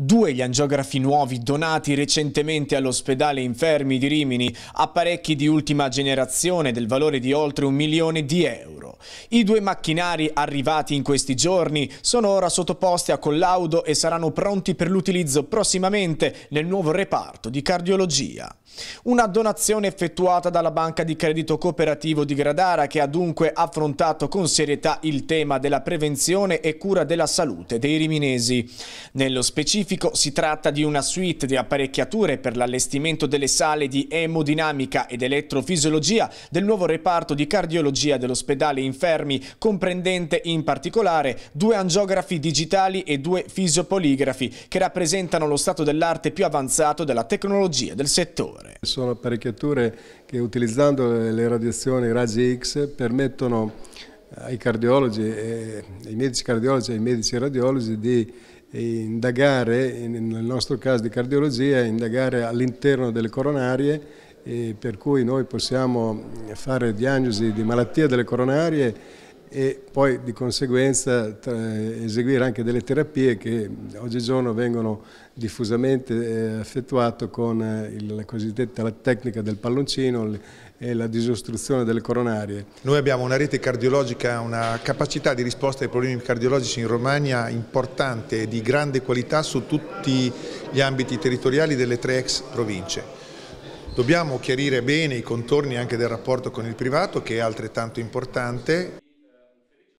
Due gli angiografi nuovi donati recentemente all'ospedale Infermi di Rimini, apparecchi di ultima generazione del valore di oltre un milione di euro. I due macchinari arrivati in questi giorni sono ora sottoposti a collaudo e saranno pronti per l'utilizzo prossimamente nel nuovo reparto di cardiologia. Una donazione effettuata dalla Banca di Credito Cooperativo di Gradara che ha dunque affrontato con serietà il tema della prevenzione e cura della salute dei riminesi. Nello specifico si tratta di una suite di apparecchiature per l'allestimento delle sale di emodinamica ed elettrofisiologia del nuovo reparto di cardiologia dell'ospedale infermi, comprendente in particolare due angiografi digitali e due fisiopoligrafi che rappresentano lo stato dell'arte più avanzato della tecnologia del settore. Sono apparecchiature che utilizzando le radiazioni, raggi X, permettono ai cardiologi, ai medici cardiologi e ai medici radiologi di indagare, nel nostro caso di cardiologia, indagare all'interno delle coronarie per cui noi possiamo fare diagnosi di malattia delle coronarie e poi di conseguenza eseguire anche delle terapie che oggigiorno vengono diffusamente eh, effettuate con eh, la cosiddetta tecnica del palloncino e la disostruzione delle coronarie. Noi abbiamo una rete cardiologica, una capacità di risposta ai problemi cardiologici in Romagna importante e di grande qualità su tutti gli ambiti territoriali delle tre ex province. Dobbiamo chiarire bene i contorni anche del rapporto con il privato che è altrettanto importante.